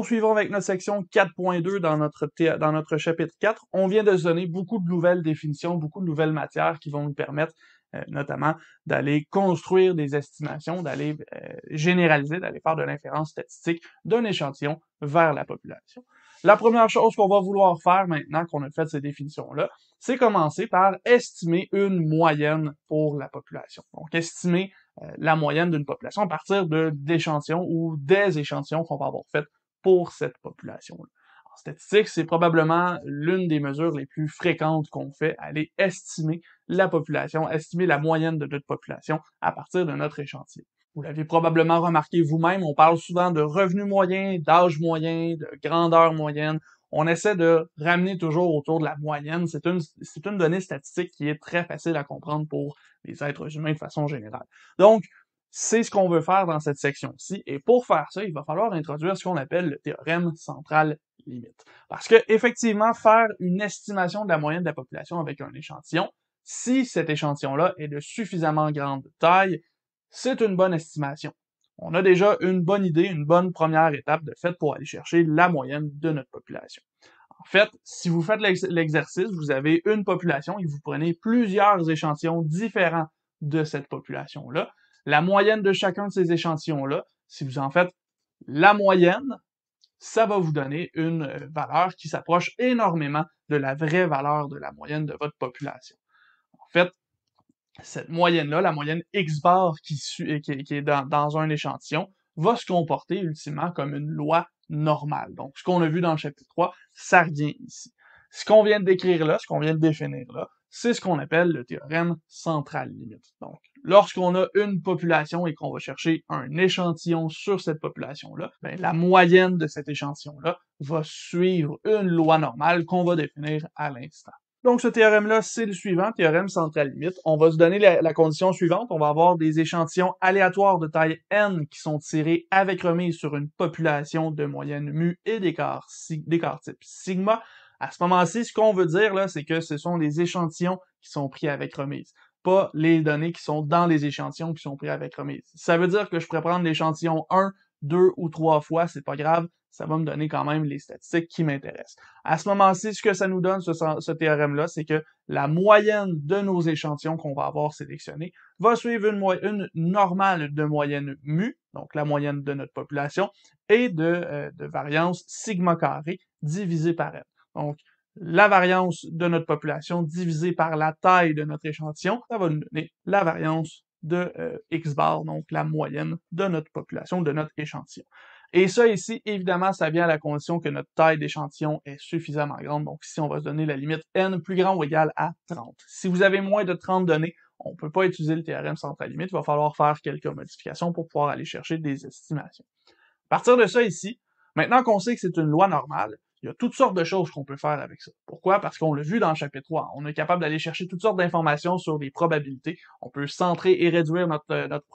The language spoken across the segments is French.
Poursuivons avec notre section 4.2 dans notre, dans notre chapitre 4. On vient de se donner beaucoup de nouvelles définitions, beaucoup de nouvelles matières qui vont nous permettre euh, notamment d'aller construire des estimations, d'aller euh, généraliser, d'aller faire de l'inférence statistique d'un échantillon vers la population. La première chose qu'on va vouloir faire maintenant qu'on a fait ces définitions-là, c'est commencer par estimer une moyenne pour la population. Donc, estimer euh, la moyenne d'une population à partir d'échantillons ou des échantillons qu'on va avoir faits pour cette population-là. En statistique, c'est probablement l'une des mesures les plus fréquentes qu'on fait, aller estimer la population, estimer la moyenne de notre population à partir de notre échantillon. Vous l'avez probablement remarqué vous-même, on parle souvent de revenus moyen, d'âge moyen, de grandeur moyenne. On essaie de ramener toujours autour de la moyenne. C'est une, c'est une donnée statistique qui est très facile à comprendre pour les êtres humains de façon générale. Donc, c'est ce qu'on veut faire dans cette section-ci. Et pour faire ça, il va falloir introduire ce qu'on appelle le théorème central limite. Parce que, effectivement, faire une estimation de la moyenne de la population avec un échantillon, si cet échantillon-là est de suffisamment grande taille, c'est une bonne estimation. On a déjà une bonne idée, une bonne première étape de fait pour aller chercher la moyenne de notre population. En fait, si vous faites l'exercice, vous avez une population et vous prenez plusieurs échantillons différents de cette population-là, la moyenne de chacun de ces échantillons-là, si vous en faites la moyenne, ça va vous donner une euh, valeur qui s'approche énormément de la vraie valeur de la moyenne de votre population. En fait, cette moyenne-là, la moyenne X bar qui, euh, est dans, dans un échantillon, va se comporter ultimement comme une loi normale. Donc, ce qu'on a vu dans le chapitre 3, ça revient ici. Ce qu'on vient de décrire là, ce qu'on vient de définir là, c'est ce qu'on appelle le théorème central limite. Donc, Lorsqu'on a une population et qu'on va chercher un échantillon sur cette population-là, ben, la moyenne de cet échantillon-là va suivre une loi normale qu'on va définir à l'instant. Donc, ce théorème-là, c'est le suivant, théorème central limite. On va se donner la, condition suivante. On va avoir des échantillons aléatoires de taille n qui sont tirés avec remise sur une population de moyenne mu et d'écart, d'écart type sigma. À ce moment-ci, ce qu'on veut dire, là, c'est que ce sont des échantillons qui sont pris avec remise pas les données qui sont dans les échantillons qui sont pris avec remise. Ça veut dire que je pourrais prendre l'échantillon un, deux ou trois fois, c'est pas grave, ça va me donner quand même les statistiques qui m'intéressent. À ce moment-ci, ce que ça nous donne, ce, théorème-là, c'est que la moyenne de nos échantillons qu'on va avoir sélectionnés va suivre une, normale de moyenne mu, donc la moyenne de notre population, et de, euh, variance sigma carré divisé par n. Donc, la variance de notre population divisée par la taille de notre échantillon, ça va nous donner la variance de euh, X bar, donc la moyenne de notre population, de notre échantillon. Et ça ici, évidemment, ça vient à la condition que notre taille d'échantillon est suffisamment grande. Donc ici, on va se donner la limite n plus grand ou égal à 30. Si vous avez moins de 30 données, on ne peut pas utiliser le théorème central limite. Il va falloir faire quelques modifications pour pouvoir aller chercher des estimations. À partir de ça ici, maintenant qu'on sait que c'est une loi normale, il y a toutes sortes de choses qu'on peut faire avec ça. Pourquoi? Parce qu'on l'a vu dans le chapitre 3. On est capable d'aller chercher toutes sortes d'informations sur les probabilités. On peut centrer et réduire notre, euh, notre,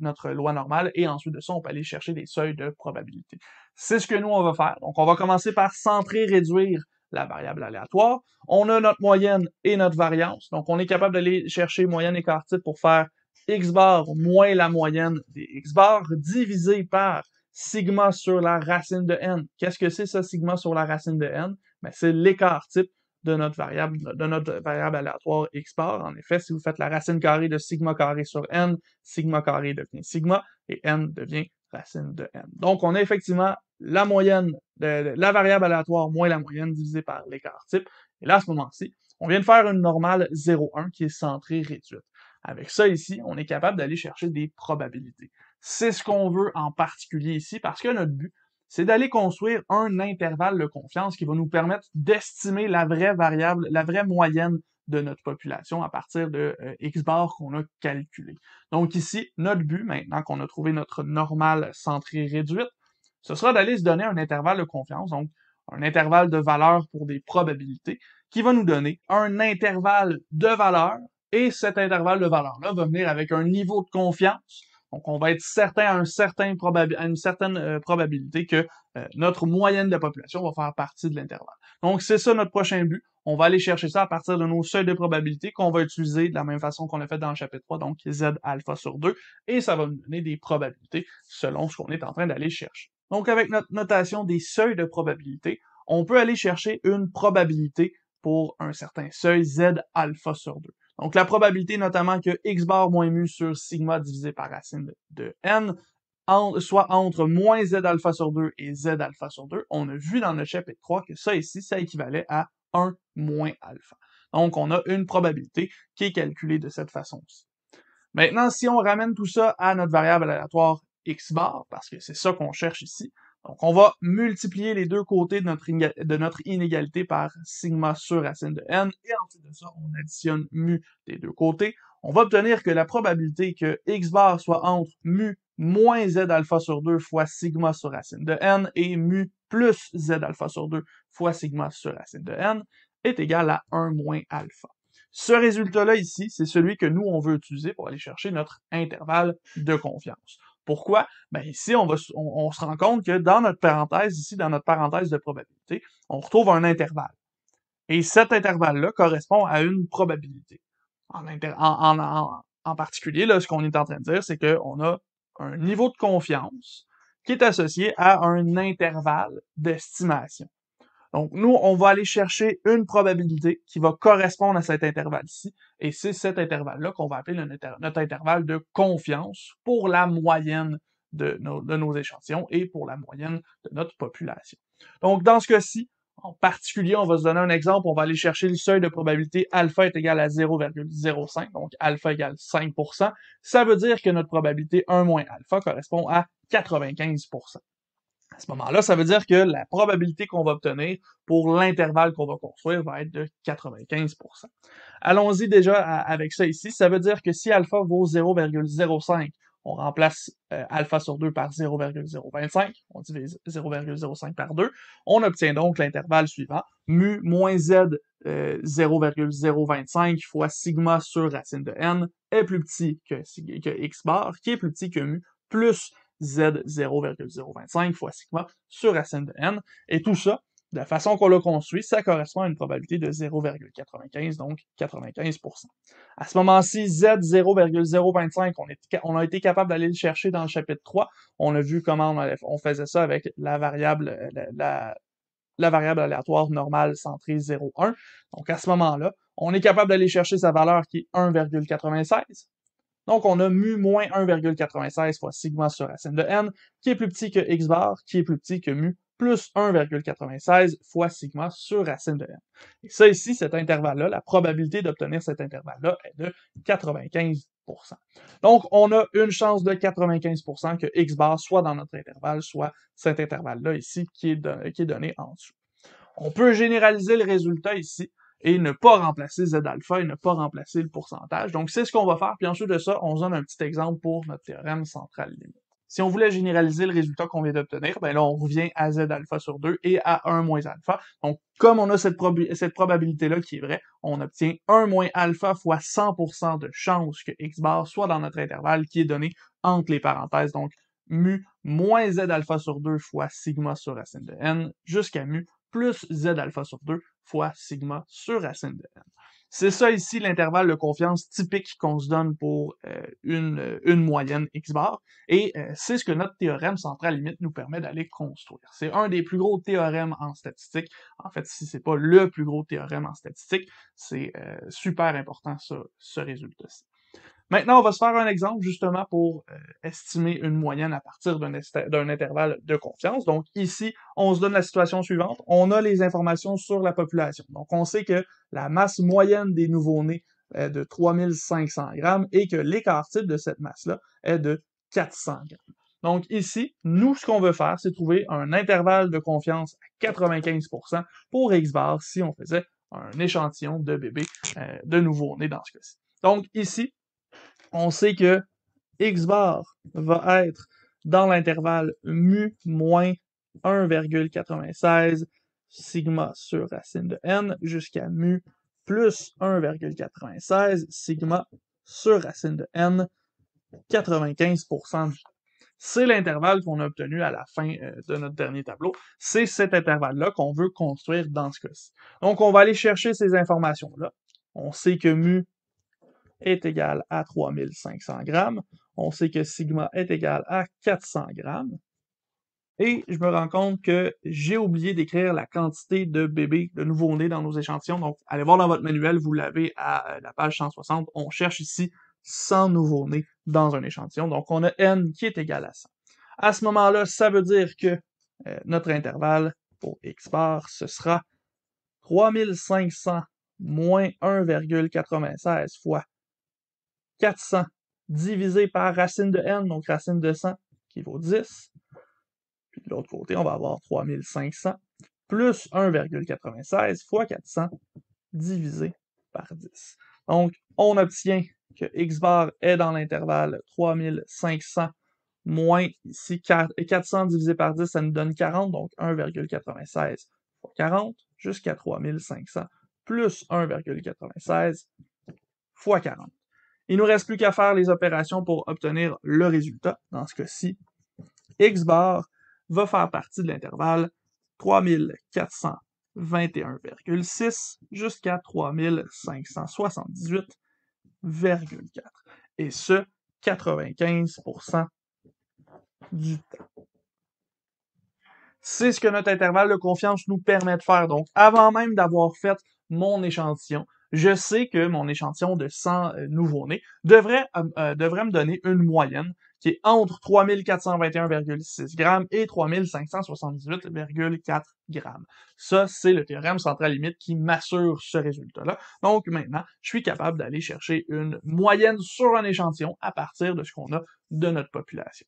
notre loi normale et ensuite de ça, on peut aller chercher des seuils de probabilité. C'est ce que nous, on va faire. Donc, on va commencer par centrer, réduire la variable aléatoire. On a notre moyenne et notre variance. Donc, on est capable d'aller chercher moyenne écart type pour faire x bar moins la moyenne des x bar divisé par sigma sur la racine de n. Qu'est-ce que c'est ce sigma sur la racine de n? Ben, c'est l'écart type de notre variable, de notre variable aléatoire x bar. En effet, si vous faites la racine carrée de sigma carré sur n, sigma carré devient sigma et n devient racine de n. Donc, on a effectivement la moyenne de, la variable aléatoire moins la moyenne divisée par l'écart type. Et là, à ce moment-ci, on vient de faire une normale 0,1 qui est centrée réduite. Avec ça ici, on est capable d'aller chercher des probabilités. C'est ce qu'on veut en particulier ici parce que notre but, c'est d'aller construire un intervalle de confiance qui va nous permettre d'estimer la vraie variable, la vraie moyenne de notre population à partir de euh, X bar qu'on a calculé. Donc ici, notre but, maintenant qu'on a trouvé notre normale centrée réduite, ce sera d'aller se donner un intervalle de confiance, donc un intervalle de valeur pour des probabilités, qui va nous donner un intervalle de valeur et cet intervalle de valeur-là va venir avec un niveau de confiance. Donc, on va être certain à, une certaine euh, probabilité que euh, notre moyenne de population va faire partie de l'intervalle. Donc, c'est ça notre prochain but. On va aller chercher ça à partir de nos seuils de probabilité qu'on va utiliser de la même façon qu'on l'a fait dans le chapitre 3, donc Z alpha sur 2, et ça va nous donner des probabilités selon ce qu'on est en train d'aller chercher. Donc, avec notre notation des seuils de probabilité, on peut aller chercher une probabilité pour un certain seuil Z alpha sur 2. Donc la probabilité notamment que x bar moins mu sur sigma divisé par racine de n soit entre moins z alpha sur 2 et z alpha sur 2, on a vu dans notre chapitre 3 que ça ici, ça équivalait à 1 moins alpha. Donc on a une probabilité qui est calculée de cette façon-ci. Maintenant, si on ramène tout ça à notre variable aléatoire x bar, parce que c'est ça qu'on cherche ici, donc, on va multiplier les deux côtés de notre, inégalité par sigma sur racine de n, et ensuite de ça, on additionne mu des deux côtés. On va obtenir que la probabilité que x bar soit entre mu moins z alpha sur 2 fois sigma sur racine de n et mu plus z alpha sur 2 fois sigma sur racine de n est égale à 1 moins alpha. Ce résultat-là ici, c'est celui que nous, on veut utiliser pour aller chercher notre intervalle de confiance. Pourquoi? Ben ici, on, va, on, se rend compte que dans notre parenthèse, ici, dans notre parenthèse de probabilité, on retrouve un intervalle. Et cet intervalle-là correspond à une probabilité. En, particulier, là, ce qu'on est en train de dire, c'est qu'on a un niveau de confiance qui est associé à un intervalle d'estimation. Donc, nous, on va aller chercher une probabilité qui va correspondre à cet intervalle-ci, et c'est cet intervalle-là qu'on va appeler notre, intervalle de confiance pour la moyenne de nos, de nos, échantillons et pour la moyenne de notre population. Donc, dans ce cas-ci, en particulier, on va se donner un exemple, on va aller chercher le seuil de probabilité alpha est égal à 0,05, donc alpha égale 5%. Ça veut dire que notre probabilité 1 moins alpha correspond à 95%. À ce moment-là, ça veut dire que la probabilité qu'on va obtenir pour l'intervalle qu'on va construire va être de 95 Allons-y déjà avec ça ici. Ça veut dire que si alpha vaut 0,05, on remplace euh, alpha sur 2 par 0,025, on divise 0,05 par 2, on obtient donc l'intervalle suivant, mu moins z 0,025 euh, fois sigma sur racine de n est plus petit que, que x bar, qui est plus petit que mu, plus Z 0,025 fois sigma sur racine de n. Et tout ça, de la façon qu'on l'a construit, ça correspond à une probabilité de 0,95, donc 95 À ce moment-ci, Z 0,025, on, on a été capable d'aller le chercher dans le chapitre 3. On a vu comment on, faisait ça avec la variable, euh, la, la variable aléatoire normale centrée 0,1. Donc à ce moment-là, on est capable d'aller chercher sa valeur qui est 1,96. Donc, on a mu moins 1,96 fois sigma sur racine de n, qui est plus petit que x bar, qui est plus petit que mu plus 1,96 fois sigma sur racine de n. Et ça ici, cet intervalle-là, la probabilité d'obtenir cet intervalle-là est de 95 Donc, on a une chance de 95 que x bar soit dans notre intervalle, soit cet intervalle-là ici qui est, qui est donné en dessous. On peut généraliser le résultat ici et ne pas remplacer Z alpha et ne pas remplacer le pourcentage. Donc, c'est ce qu'on va faire. Puis ensuite de ça, on se donne un petit exemple pour notre théorème central limite. Si on voulait généraliser le résultat qu'on vient d'obtenir, ben là, on revient à Z alpha sur 2 et à 1 moins alpha. Donc, comme on a cette, probabilité-là qui est vraie, on obtient 1 moins alpha fois 100% de chance que X bar soit dans notre intervalle qui est donné entre les parenthèses. Donc, mu moins Z alpha sur 2 fois sigma sur racine de n jusqu'à mu plus Z alpha sur 2 fois sigma sur racine de n. C'est ça ici l'intervalle de confiance typique qu'on se donne pour euh, une, euh, une, moyenne x bar, et euh, c'est ce que notre théorème central limite nous permet d'aller construire. C'est un des plus gros théorèmes en statistique. En fait, si c'est pas le plus gros théorème en statistique, c'est super important ce résultat-ci. Maintenant, on va se faire un exemple justement pour euh, estimer une moyenne à partir d'un, intervalle de confiance. Donc ici, on se donne la situation suivante. On a les informations sur la population. Donc on sait que la masse moyenne des nouveaux-nés est de 3500 grammes et que l'écart type de cette masse-là est de 400 grammes. Donc ici, nous, ce qu'on veut faire, c'est trouver un intervalle de confiance à 95% pour X bar si on faisait un échantillon de bébés euh, de nouveau-nés dans ce cas-ci. Donc ici, on sait que X bar va être dans l'intervalle mu moins 1,96 sigma sur racine de n jusqu'à mu plus 1,96 sigma sur racine de n 95% C'est l'intervalle qu'on a obtenu à la fin euh, de notre dernier tableau. C'est cet intervalle-là qu'on veut construire dans ce cas-ci. Donc, on va aller chercher ces informations-là. On sait que mu est égal à 3500 grammes. On sait que sigma est égal à 400 grammes. Et je me rends compte que j'ai oublié d'écrire la quantité de bébés, de nouveau-nés dans nos échantillons. Donc, allez voir dans votre manuel, vous l'avez à euh, la page 160. On cherche ici 100 nouveau-nés dans un échantillon. Donc, on a n qui est égal à 100. À ce moment-là, ça veut dire que euh, notre intervalle pour x bar, ce sera 3500 moins 1,96 fois 400 divisé par racine de n, donc racine de 100, qui vaut 10. Puis de l'autre côté, on va avoir 3500 plus 1,96 fois 400 divisé par 10. Donc, on obtient que x bar est dans l'intervalle 3500 moins ici 400 divisé par 10, ça nous donne 40, donc 1,96 fois 40 jusqu'à 3500 plus 1,96 fois 40. Il nous reste plus qu'à faire les opérations pour obtenir le résultat. Dans ce cas-ci, X bar va faire partie de l'intervalle 3421,6 jusqu'à 3578,4. Et ce, 95% du temps. C'est ce que notre intervalle de confiance nous permet de faire. Donc, avant même d'avoir fait mon échantillon, je sais que mon échantillon de 100 euh, nouveaux-nés devrait, euh, euh, devrait me donner une moyenne qui est entre 3421,6 grammes et 3578,4 grammes. Ça, c'est le théorème central limite qui m'assure ce résultat-là. Donc maintenant, je suis capable d'aller chercher une moyenne sur un échantillon à partir de ce qu'on a de notre population.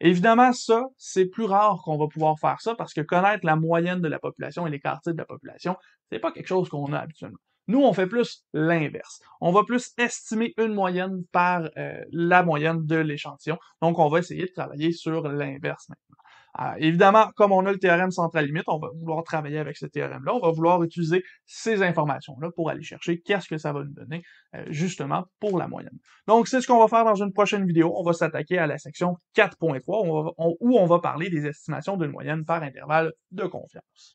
Évidemment, ça, c'est plus rare qu'on va pouvoir faire ça parce que connaître la moyenne de la population et l'écart de la population, c'est pas quelque chose qu'on a habituellement. Nous, on fait plus l'inverse. On va plus estimer une moyenne par euh, la moyenne de l'échantillon. Donc, on va essayer de travailler sur l'inverse maintenant. évidemment, comme on a le théorème central limite, on va vouloir travailler avec ce théorème-là. On va vouloir utiliser ces informations-là pour aller chercher qu'est-ce que ça va nous donner euh, justement pour la moyenne. Donc, c'est ce qu'on va faire dans une prochaine vidéo. On va s'attaquer à la section 4.3 où on va parler des estimations d'une moyenne par intervalle de confiance.